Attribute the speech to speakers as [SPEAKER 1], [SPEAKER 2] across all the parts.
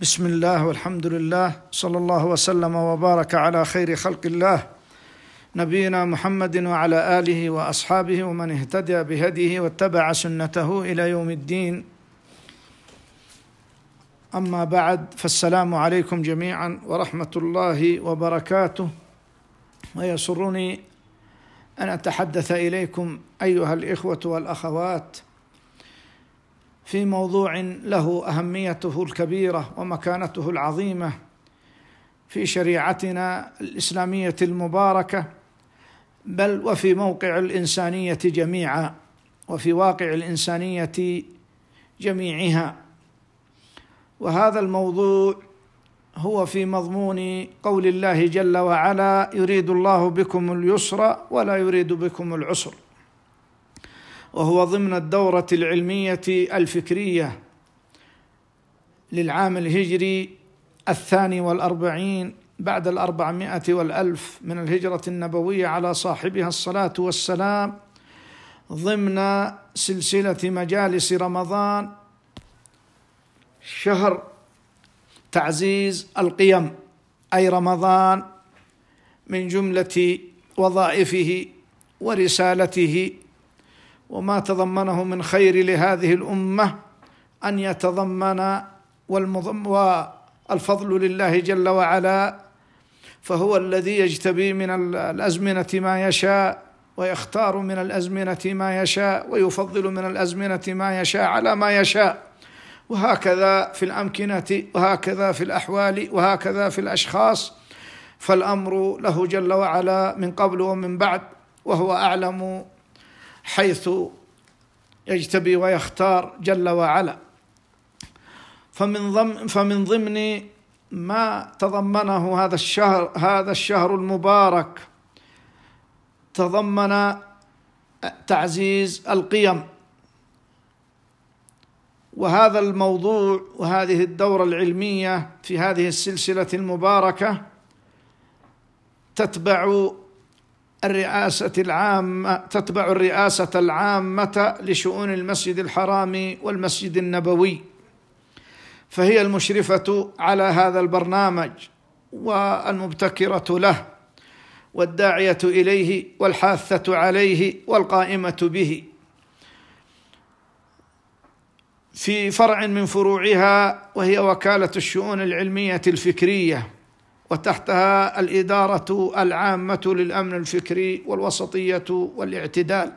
[SPEAKER 1] بسم الله والحمد لله صلى الله وسلم وبارك على خير خلق الله نبينا محمد وعلى اله واصحابه ومن اهتدى بهديه واتبع سنته الى يوم الدين اما بعد فالسلام عليكم جميعا ورحمه الله وبركاته ويسرني ان اتحدث اليكم ايها الاخوه والاخوات في موضوع له اهميته الكبيره ومكانته العظيمه في شريعتنا الاسلاميه المباركه بل وفي موقع الانسانيه جميعا وفي واقع الانسانيه جميعها وهذا الموضوع هو في مضمون قول الله جل وعلا يريد الله بكم اليسر ولا يريد بكم العسر وهو ضمن الدورة العلمية الفكرية للعام الهجري الثاني والأربعين بعد الأربعمائة والألف من الهجرة النبوية على صاحبها الصلاة والسلام ضمن سلسلة مجالس رمضان شهر تعزيز القيم أي رمضان من جملة وظائفه ورسالته وما تضمنه من خير لهذه الامه ان يتضمن والمضم والفضل لله جل وعلا فهو الذي يجتبي من الازمنه ما يشاء ويختار من الازمنه ما يشاء ويفضل من الازمنه ما يشاء على ما يشاء وهكذا في الامكنه وهكذا في الاحوال وهكذا في الاشخاص فالامر له جل وعلا من قبل ومن بعد وهو اعلم حيث يجتبي ويختار جل وعلا فمن ضمن فمن ضمن ما تضمنه هذا الشهر هذا الشهر المبارك تضمن تعزيز القيم وهذا الموضوع وهذه الدوره العلميه في هذه السلسله المباركه تتبع الرئاسة العامة تتبع الرئاسة العامة لشؤون المسجد الحرام والمسجد النبوي فهي المشرفة على هذا البرنامج والمبتكرة له والداعية إليه والحاثة عليه والقائمة به في فرع من فروعها وهي وكالة الشؤون العلمية الفكرية وتحتها الاداره العامه للامن الفكري والوسطيه والاعتدال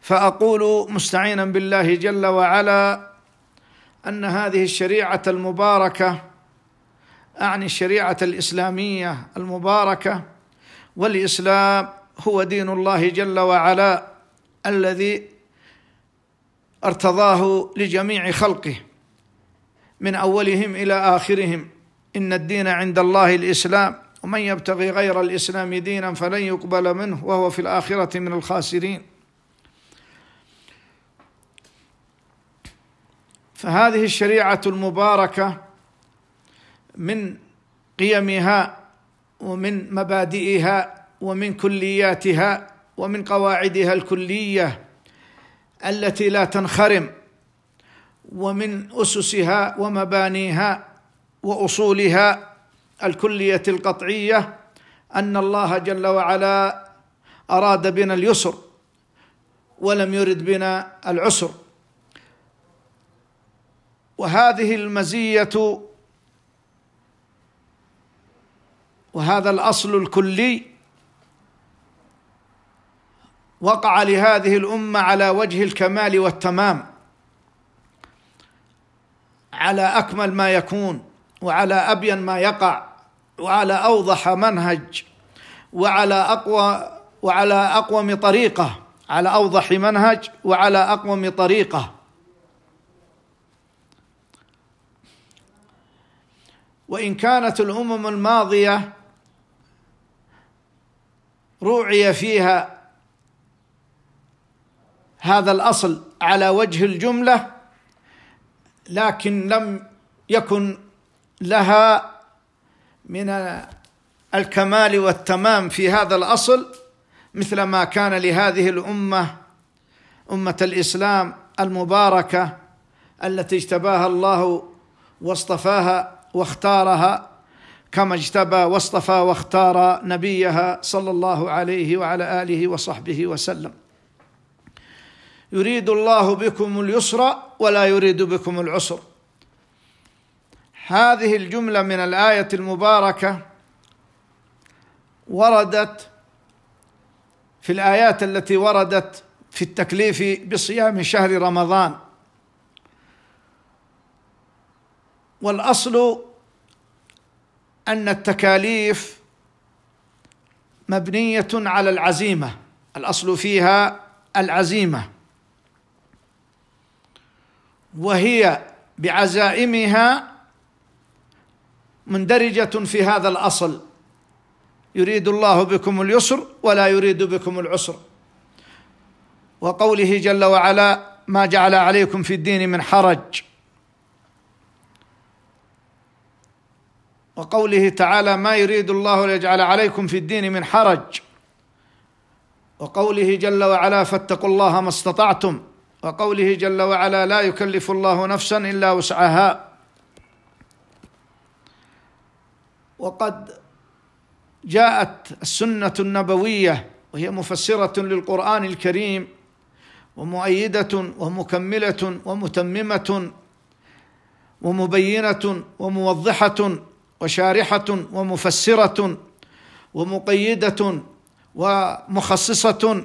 [SPEAKER 1] فاقول مستعينا بالله جل وعلا ان هذه الشريعه المباركه اعني الشريعه الاسلاميه المباركه والاسلام هو دين الله جل وعلا الذي ارتضاه لجميع خلقه من اولهم الى اخرهم ان الدين عند الله الاسلام ومن يبتغي غير الاسلام دينا فلن يقبل منه وهو في الاخره من الخاسرين فهذه الشريعه المباركه من قيمها ومن مبادئها ومن كلياتها ومن قواعدها الكليه التي لا تنخرم ومن اسسها ومبانيها واصولها الكليه القطعيه ان الله جل وعلا اراد بنا اليسر ولم يرد بنا العسر وهذه المزيه وهذا الاصل الكلي وقع لهذه الامه على وجه الكمال والتمام على اكمل ما يكون وعلى ابين ما يقع وعلى اوضح منهج وعلى اقوى وعلى اقوم طريقه على اوضح منهج وعلى اقوم طريقه وان كانت الامم الماضيه روعي فيها هذا الاصل على وجه الجمله لكن لم يكن لها من الكمال والتمام في هذا الاصل مثل ما كان لهذه الامه امه الاسلام المباركه التي اجتباها الله واصطفاها واختارها كما اجتبى واصطفى واختار نبيها صلى الله عليه وعلى اله وصحبه وسلم يريد الله بكم اليسر ولا يريد بكم العسر هذه الجمله من الايه المباركه وردت في الايات التي وردت في التكليف بصيام شهر رمضان والاصل ان التكاليف مبنيه على العزيمه الاصل فيها العزيمه وهي بعزائمها مندرجه في هذا الاصل يريد الله بكم اليسر ولا يريد بكم العسر وقوله جل وعلا ما جعل عليكم في الدين من حرج وقوله تعالى ما يريد الله ليجعل عليكم في الدين من حرج وقوله جل وعلا فاتقوا الله ما استطعتم وقوله جل وعلا لا يكلف الله نفسا الا وسعها وقد جاءت السنه النبويه وهي مفسره للقران الكريم ومؤيده ومكمله ومتممه ومبينه وموضحه وشارحه ومفسره ومقيده ومخصصه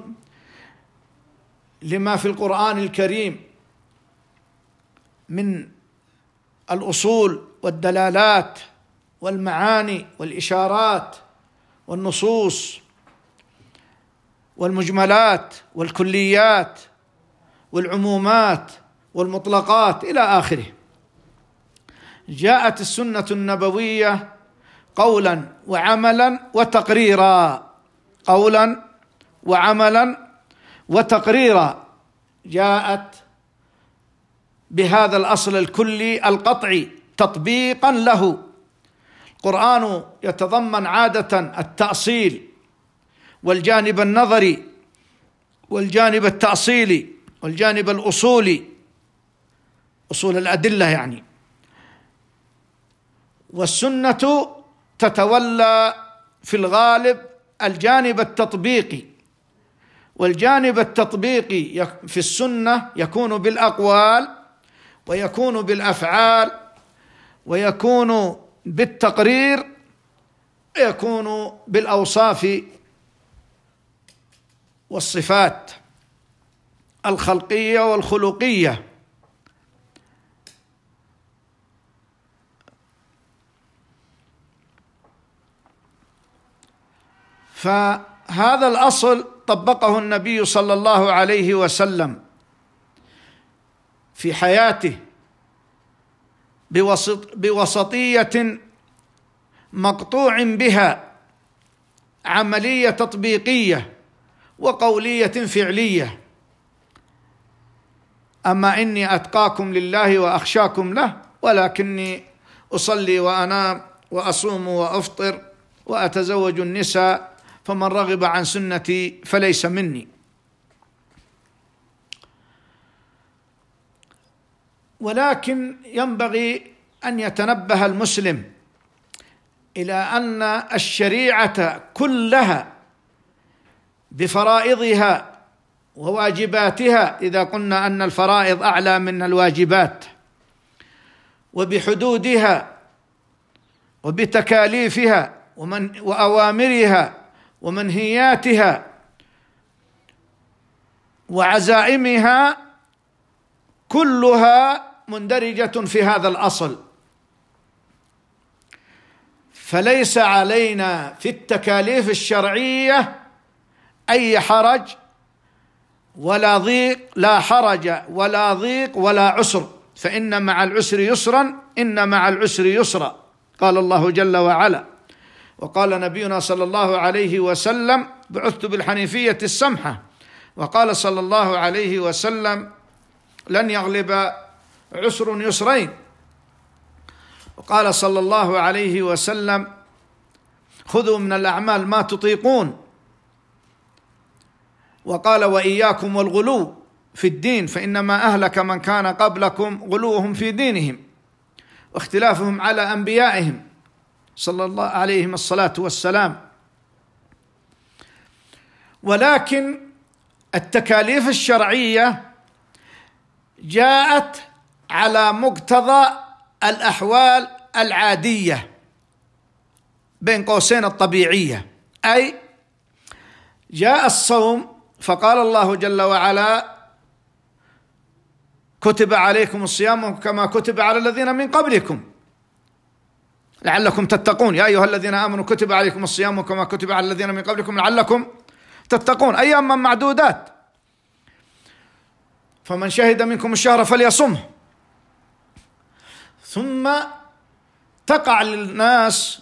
[SPEAKER 1] لما في القران الكريم من الاصول والدلالات والمعاني والاشارات والنصوص والمجملات والكليات والعمومات والمطلقات الى اخره جاءت السنه النبويه قولا وعملا وتقريرا قولا وعملا وتقريرا جاءت بهذا الاصل الكلي القطعي تطبيقا له القران يتضمن عادة التأصيل والجانب النظري والجانب التأصيلي والجانب الأصولي أصول الأدلة يعني والسنة تتولى في الغالب الجانب التطبيقي والجانب التطبيقي في السنة يكون بالأقوال ويكون بالأفعال ويكون بالتقرير يكون بالاوصاف والصفات الخلقيه والخلقيه فهذا الاصل طبقه النبي صلى الله عليه وسلم في حياته بوسط بوسطيه مقطوع بها عمليه تطبيقيه وقوليه فعليه اما اني اتقاكم لله واخشاكم له ولكني اصلي وانام واصوم وافطر واتزوج النساء فمن رغب عن سنتي فليس مني ولكن ينبغي ان يتنبه المسلم الى ان الشريعه كلها بفرائضها وواجباتها اذا قلنا ان الفرائض اعلى من الواجبات وبحدودها وبتكاليفها ومن واوامرها ومنهياتها وعزائمها كلها مندرجه في هذا الاصل فليس علينا في التكاليف الشرعيه اي حرج ولا ضيق لا حرج ولا ضيق ولا عسر فان مع العسر يسرا ان مع العسر يسرا قال الله جل وعلا وقال نبينا صلى الله عليه وسلم بعثت بالحنيفيه السمحه وقال صلى الله عليه وسلم لن يغلب عسر يسرين وقال صلى الله عليه وسلم خذوا من الاعمال ما تطيقون وقال واياكم والغلو في الدين فانما اهلك من كان قبلكم غلوهم في دينهم واختلافهم على انبيائهم صلى الله عليهم الصلاه والسلام ولكن التكاليف الشرعيه جاءت على مقتضى الاحوال العاديه بين قوسين الطبيعيه اي جاء الصوم فقال الله جل وعلا كتب عليكم الصيام كما كتب على الذين من قبلكم لعلكم تتقون يا ايها الذين امنوا كتب عليكم الصيام كما كتب على الذين من قبلكم لعلكم تتقون اياما معدودات فمن شهد منكم الشهر فليصمه ثم تقع للناس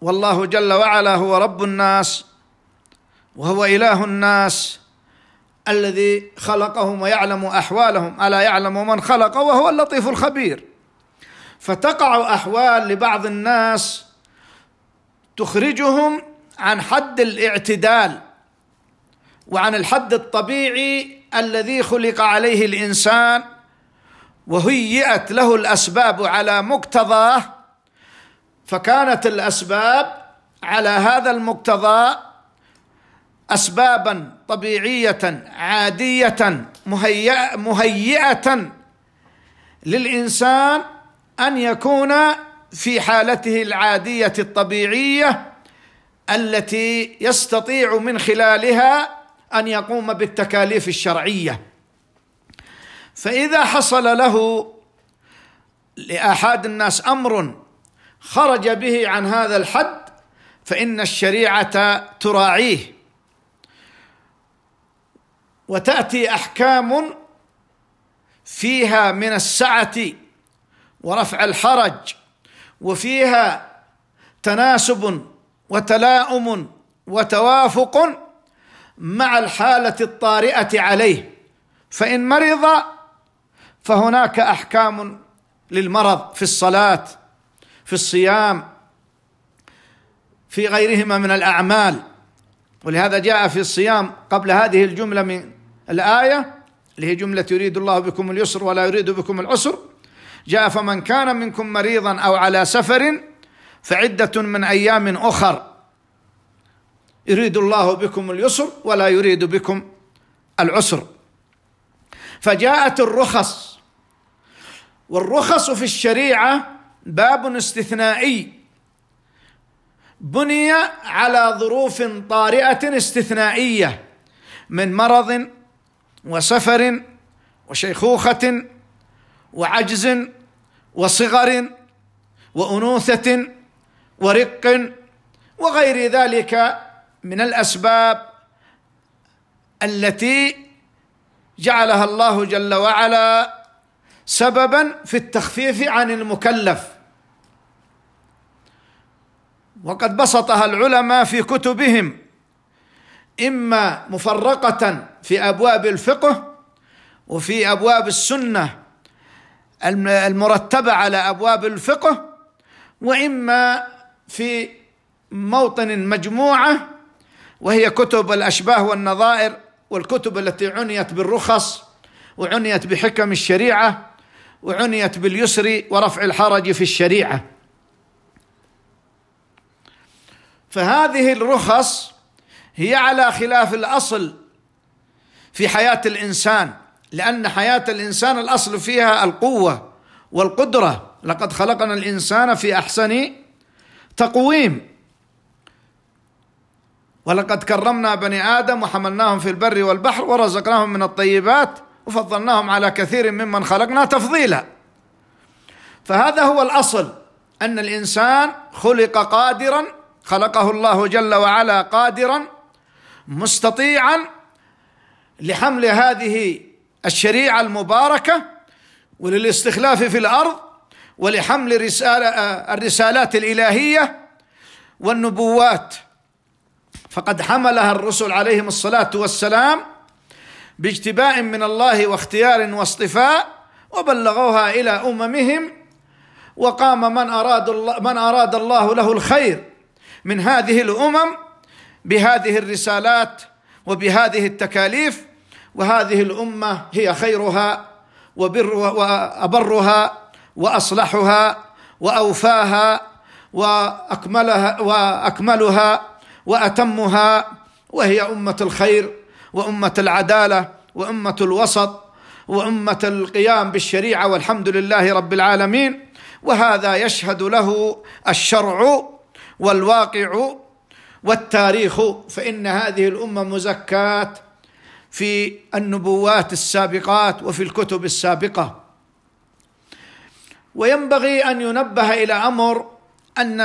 [SPEAKER 1] والله جل وعلا هو رب الناس وهو اله الناس الذي خلقهم ويعلم احوالهم الا يعلم من خلق وهو اللطيف الخبير فتقع احوال لبعض الناس تخرجهم عن حد الاعتدال وعن الحد الطبيعي الذي خلق عليه الانسان وهيئت له الاسباب على مقتضاه فكانت الاسباب على هذا المقتضى اسبابا طبيعيه عاديه مهيئه, مهيئة للانسان ان يكون في حالته العاديه الطبيعيه التي يستطيع من خلالها ان يقوم بالتكاليف الشرعيه فاذا حصل له لاحد الناس امر خرج به عن هذا الحد فان الشريعه تراعيه وتاتي احكام فيها من السعه ورفع الحرج وفيها تناسب وتلاؤم وتوافق مع الحاله الطارئه عليه فان مرض فهناك احكام للمرض في الصلاه في الصيام في غيرهما من الاعمال ولهذا جاء في الصيام قبل هذه الجمله من الايه اللي هي جمله يريد الله بكم اليسر ولا يريد بكم العسر جاء فمن كان منكم مريضا او على سفر فعده من ايام اخر يريد الله بكم اليسر ولا يريد بكم العسر فجاءت الرخص والرخص في الشريعه باب استثنائي بني على ظروف طارئه استثنائيه من مرض وسفر وشيخوخه وعجز وصغر وانوثه ورق وغير ذلك من الاسباب التي جعلها الله جل وعلا سببا في التخفيف عن المكلف وقد بسطها العلماء في كتبهم اما مفرقه في ابواب الفقه وفي ابواب السنه المرتبه على ابواب الفقه واما في موطن مجموعه وهي كتب الاشباه والنظائر والكتب التي عنيت بالرخص وعنيت بحكم الشريعه وعنيت باليسر ورفع الحرج في الشريعه فهذه الرخص هي على خلاف الاصل في حياه الانسان لان حياه الانسان الاصل فيها القوه والقدره لقد خلقنا الانسان في احسن تقويم ولقد كرمنا بني ادم وحملناهم في البر والبحر ورزقناهم من الطيبات وفضلناهم على كثير ممن خلقنا تفضيلا فهذا هو الاصل ان الانسان خلق قادرا خلقه الله جل وعلا قادرا مستطيعا لحمل هذه الشريعه المباركه وللاستخلاف في الارض ولحمل رساله الرسالات الالهيه والنبوات فقد حملها الرسل عليهم الصلاه والسلام باجتباء من الله واختيار واصطفاء وبلغوها الى اممهم وقام من اراد الله من اراد الله له الخير من هذه الامم بهذه الرسالات وبهذه التكاليف وهذه الامه هي خيرها وبر وابرها واصلحها واوفاها واكملها واكملها واتمها وهي امه الخير وامه العداله وامه الوسط وامه القيام بالشريعه والحمد لله رب العالمين وهذا يشهد له الشرع والواقع والتاريخ فان هذه الامه مزكاه في النبوات السابقات وفي الكتب السابقه وينبغي ان ينبه الى امر ان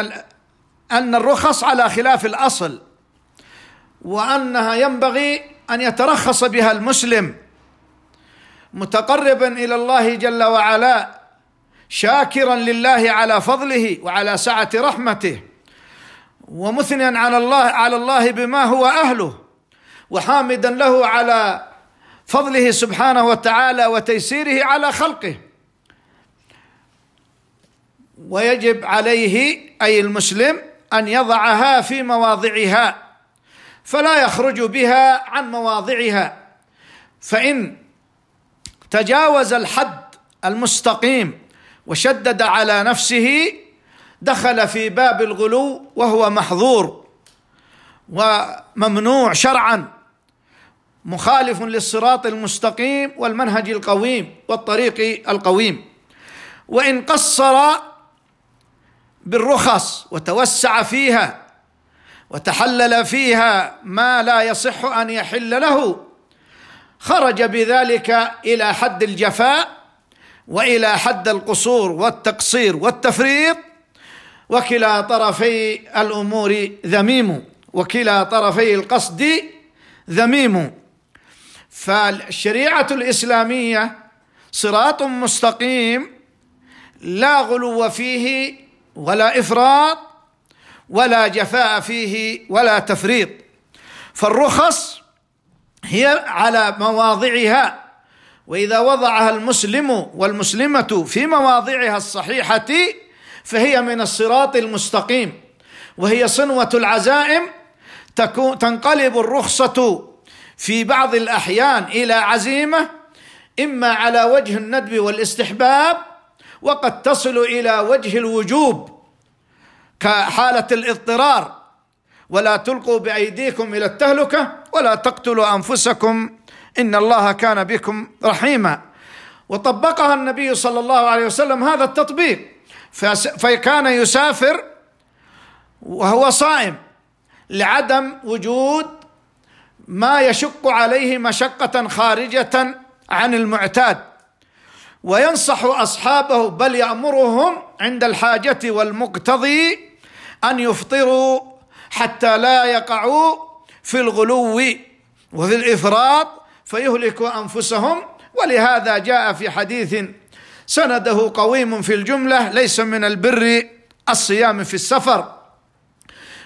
[SPEAKER 1] ان الرخص على خلاف الاصل وانها ينبغي ان يترخص بها المسلم متقربا الى الله جل وعلا شاكرا لله على فضله وعلى سعه رحمته ومثنيا على الله على الله بما هو اهله وحامدا له على فضله سبحانه وتعالى وتيسيره على خلقه ويجب عليه اي المسلم ان يضعها في مواضعها فلا يخرج بها عن مواضعها فان تجاوز الحد المستقيم وشدد على نفسه دخل في باب الغلو وهو محظور وممنوع شرعا مخالف للصراط المستقيم والمنهج القويم والطريق القويم وان قصر بالرخص وتوسع فيها وتحلل فيها ما لا يصح ان يحل له خرج بذلك الى حد الجفاء والى حد القصور والتقصير والتفريط وكلا طرفي الامور ذميم وكلا طرفي القصد ذميم فالشريعه الاسلاميه صراط مستقيم لا غلو فيه ولا افراط ولا جفاء فيه ولا تفريط فالرخص هي على مواضعها واذا وضعها المسلم والمسلمه في مواضعها الصحيحه فهي من الصراط المستقيم وهي صنوه العزائم تنقلب الرخصه في بعض الاحيان الى عزيمه اما على وجه الندب والاستحباب وقد تصل الى وجه الوجوب كحالة الاضطرار ولا تلقوا بأيديكم إلى التهلكة ولا تقتلوا أنفسكم إن الله كان بكم رحيما وطبقها النبي صلى الله عليه وسلم هذا التطبيق فكان يسافر وهو صائم لعدم وجود ما يشق عليه مشقة خارجة عن المعتاد وينصح أصحابه بل يأمرهم عند الحاجة والمقتضي ان يفطروا حتى لا يقعوا في الغلو وفي الافراط فيهلكوا انفسهم ولهذا جاء في حديث سنده قويم في الجمله ليس من البر الصيام في السفر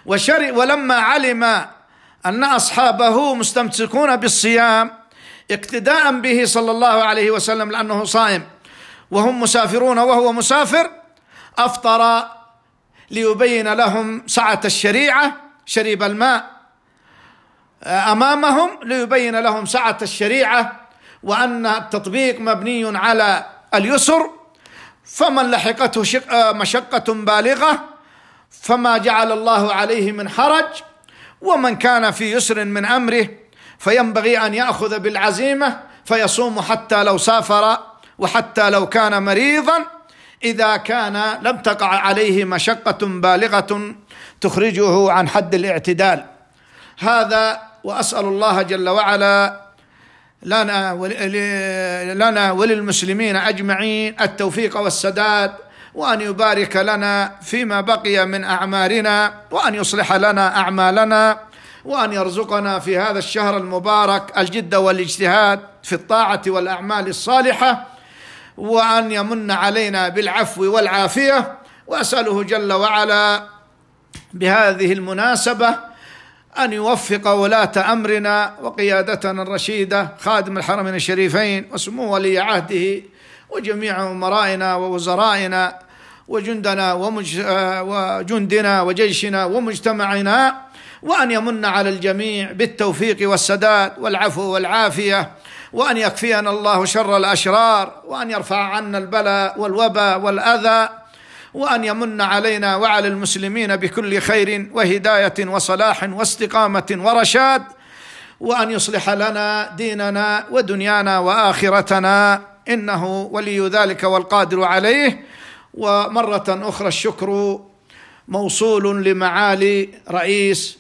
[SPEAKER 1] وشري ولما علم ان اصحابه مستمسكون بالصيام اقتداء به صلى الله عليه وسلم لانه صائم وهم مسافرون وهو مسافر افطر ليبين لهم سعة الشريعة شريب الماء أمامهم ليبين لهم سعة الشريعة وأن التطبيق مبني على اليسر فمن لحقته مشقة بالغة فما جعل الله عليه من حرج ومن كان في يسر من أمره فينبغي أن يأخذ بالعزيمة فيصوم حتى لو سافر وحتى لو كان مريضا اذا كان لم تقع عليه مشقه بالغه تخرجه عن حد الاعتدال هذا واسال الله جل وعلا لنا لنا وللمسلمين اجمعين التوفيق والسداد وان يبارك لنا فيما بقي من اعمارنا وان يصلح لنا اعمالنا وان يرزقنا في هذا الشهر المبارك الجد والاجتهاد في الطاعه والاعمال الصالحه وأن يمن علينا بالعفو والعافية وأسأله جل وعلا بهذه المناسبة أن يوفق ولاة أمرنا وقيادتنا الرشيدة خادم الحرمين الشريفين وسمو ولي عهده وجميع أمرائنا ووزرائنا وجندنا ومج... آه، وجندنا وجيشنا ومجتمعنا وأن يمن على الجميع بالتوفيق والسداد والعفو والعافية وان يكفينا الله شر الاشرار وان يرفع عنا البلاء والوباء والاذى وان يمن علينا وعلى المسلمين بكل خير وهدايه وصلاح واستقامه ورشاد وان يصلح لنا ديننا ودنيانا واخرتنا انه ولي ذلك والقادر عليه ومره اخرى الشكر موصول لمعالي رئيس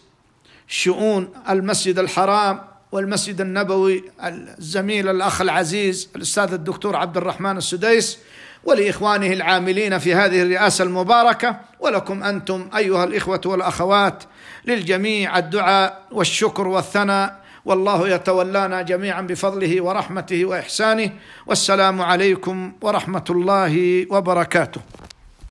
[SPEAKER 1] شؤون المسجد الحرام والمسجد النبوي الزميل الأخ العزيز الأستاذ الدكتور عبد الرحمن السديس ولإخوانه العاملين في هذه الرئاسة المباركة ولكم أنتم أيها الإخوة والأخوات للجميع الدعاء والشكر والثناء والله يتولانا جميعا بفضله ورحمته وإحسانه والسلام عليكم ورحمة الله وبركاته